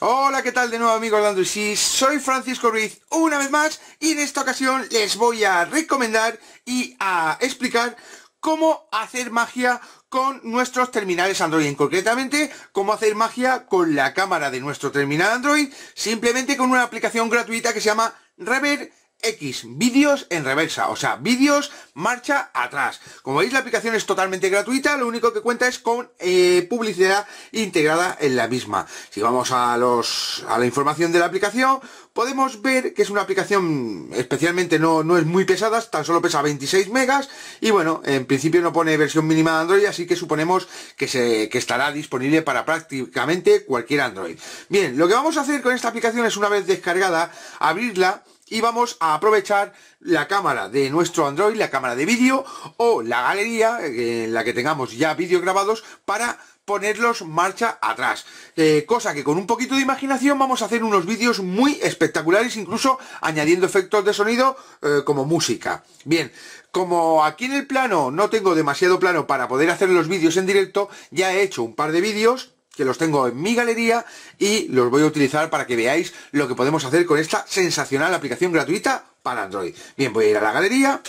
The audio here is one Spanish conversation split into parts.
Hola, ¿qué tal de nuevo amigos de Android Soy Francisco Ruiz una vez más y en esta ocasión les voy a recomendar y a explicar cómo hacer magia con nuestros terminales Android, en concretamente cómo hacer magia con la cámara de nuestro terminal Android, simplemente con una aplicación gratuita que se llama Rever X vídeos en reversa, o sea, vídeos marcha atrás. Como veis, la aplicación es totalmente gratuita, lo único que cuenta es con eh, publicidad integrada en la misma. Si vamos a, los, a la información de la aplicación, podemos ver que es una aplicación especialmente no, no es muy pesada, tan solo pesa 26 megas y bueno, en principio no pone versión mínima de Android, así que suponemos que, se, que estará disponible para prácticamente cualquier Android. Bien, lo que vamos a hacer con esta aplicación es una vez descargada, abrirla y vamos a aprovechar la cámara de nuestro Android, la cámara de vídeo o la galería eh, en la que tengamos ya vídeos grabados para ponerlos marcha atrás. Eh, cosa que con un poquito de imaginación vamos a hacer unos vídeos muy espectaculares, incluso añadiendo efectos de sonido eh, como música. Bien, como aquí en el plano no tengo demasiado plano para poder hacer los vídeos en directo, ya he hecho un par de vídeos que los tengo en mi galería y los voy a utilizar para que veáis lo que podemos hacer con esta sensacional aplicación gratuita para Android. Bien, voy a ir a la galería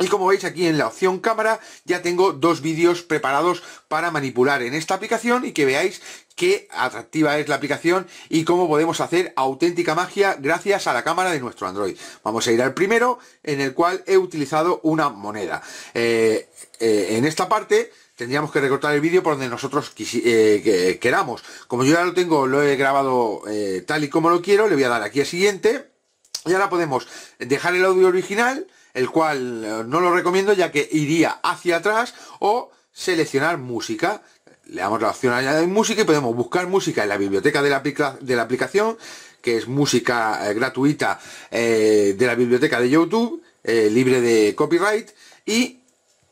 y como veis aquí en la opción cámara ya tengo dos vídeos preparados para manipular en esta aplicación y que veáis qué atractiva es la aplicación y cómo podemos hacer auténtica magia gracias a la cámara de nuestro Android. Vamos a ir al primero en el cual he utilizado una moneda. Eh, eh, en esta parte tendríamos que recortar el vídeo por donde nosotros eh, queramos. Como yo ya lo tengo, lo he grabado eh, tal y como lo quiero, le voy a dar aquí a siguiente. Y ahora podemos dejar el audio original, el cual eh, no lo recomiendo ya que iría hacia atrás, o seleccionar música. Le damos la opción añadir música y podemos buscar música en la biblioteca de la, aplicación, que es música gratuita de la biblioteca de YouTube, libre de copyright, y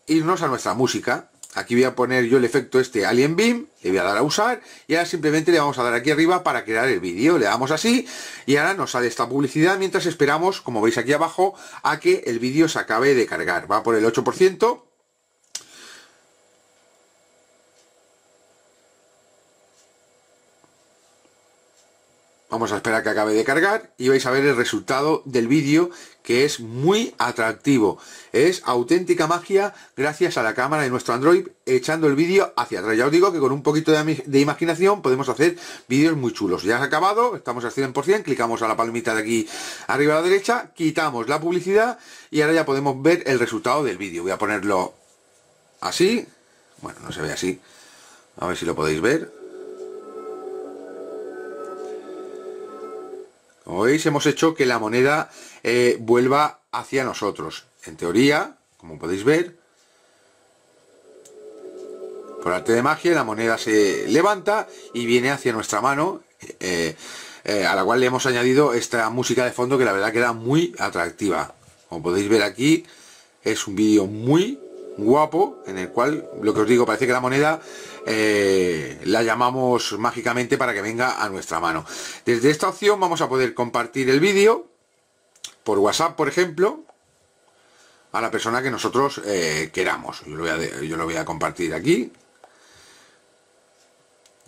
irnos a nuestra música aquí voy a poner yo el efecto este Alien Beam, le voy a dar a usar y ahora simplemente le vamos a dar aquí arriba para crear el vídeo, le damos así y ahora nos sale esta publicidad mientras esperamos, como veis aquí abajo, a que el vídeo se acabe de cargar, va por el 8%, Vamos a esperar que acabe de cargar y vais a ver el resultado del vídeo que es muy atractivo. Es auténtica magia gracias a la cámara de nuestro Android echando el vídeo hacia atrás. Ya os digo que con un poquito de, imaginación podemos hacer vídeos muy chulos. Ya ha acabado, estamos al 100%, clicamos a la palmita de aquí arriba a la derecha, quitamos la publicidad y ahora ya podemos ver el resultado del vídeo. Voy a ponerlo así, bueno, no se ve así, a ver si lo podéis ver. Como veis, hemos hecho que la moneda eh, vuelva hacia nosotros. En teoría, como podéis ver, por arte de magia, la moneda se levanta y viene hacia nuestra mano, eh, eh, a la cual le hemos añadido esta música de fondo que la verdad queda muy atractiva. Como podéis ver aquí, es un vídeo muy guapo, en el cual, lo que os digo, parece que la moneda eh, la llamamos mágicamente para que venga a nuestra mano. Desde esta opción vamos a poder compartir el vídeo por WhatsApp, por ejemplo, a la persona que nosotros eh, queramos. Yo lo, voy a, yo lo voy a compartir aquí.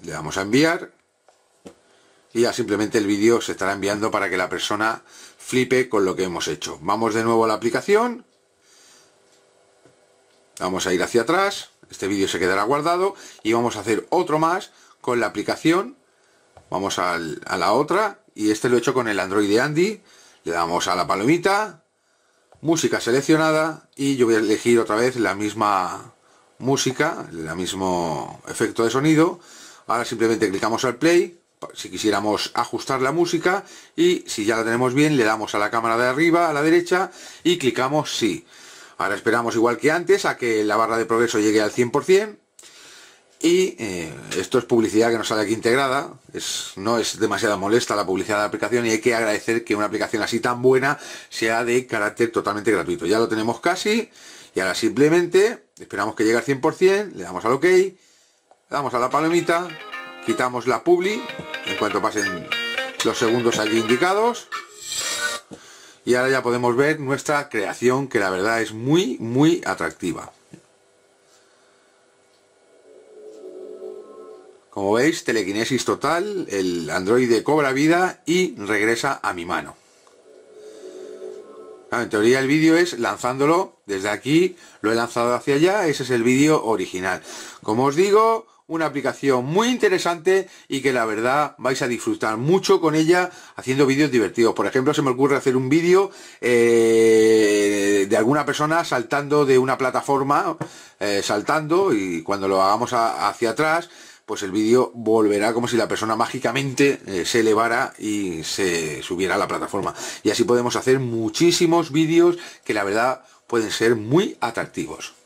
Le vamos a enviar. Y ya simplemente el vídeo se estará enviando para que la persona flipe con lo que hemos hecho. Vamos de nuevo a la aplicación Vamos a ir hacia atrás, este vídeo se quedará guardado y vamos a hacer otro más con la aplicación. Vamos a la otra y este lo he hecho con el Android de Andy. Le damos a la palomita, música seleccionada y yo voy a elegir otra vez la misma música, el mismo efecto de sonido. Ahora simplemente clicamos al play si quisiéramos ajustar la música y si ya la tenemos bien le damos a la cámara de arriba a la derecha y clicamos sí. Ahora esperamos igual que antes a que la barra de progreso llegue al 100% y eh, esto es publicidad que nos sale aquí integrada, es, no es demasiado molesta la publicidad de la aplicación y hay que agradecer que una aplicación así tan buena sea de carácter totalmente gratuito. Ya lo tenemos casi y ahora simplemente esperamos que llegue al 100%, le damos al OK, le damos a la palomita, quitamos la publi en cuanto pasen los segundos allí indicados y ahora ya podemos ver nuestra creación que la verdad es muy muy atractiva como veis telequinesis total el androide cobra vida y regresa a mi mano en teoría el vídeo es lanzándolo desde aquí, lo he lanzado hacia allá, ese es el vídeo original. Como os digo, una aplicación muy interesante y que la verdad vais a disfrutar mucho con ella haciendo vídeos divertidos. Por ejemplo, se me ocurre hacer un vídeo eh, de alguna persona saltando de una plataforma, eh, saltando y cuando lo hagamos hacia atrás, pues el vídeo volverá como si la persona mágicamente eh, se elevara y se subiera a la plataforma. Y así podemos hacer muchísimos vídeos que la verdad pueden ser muy atractivos.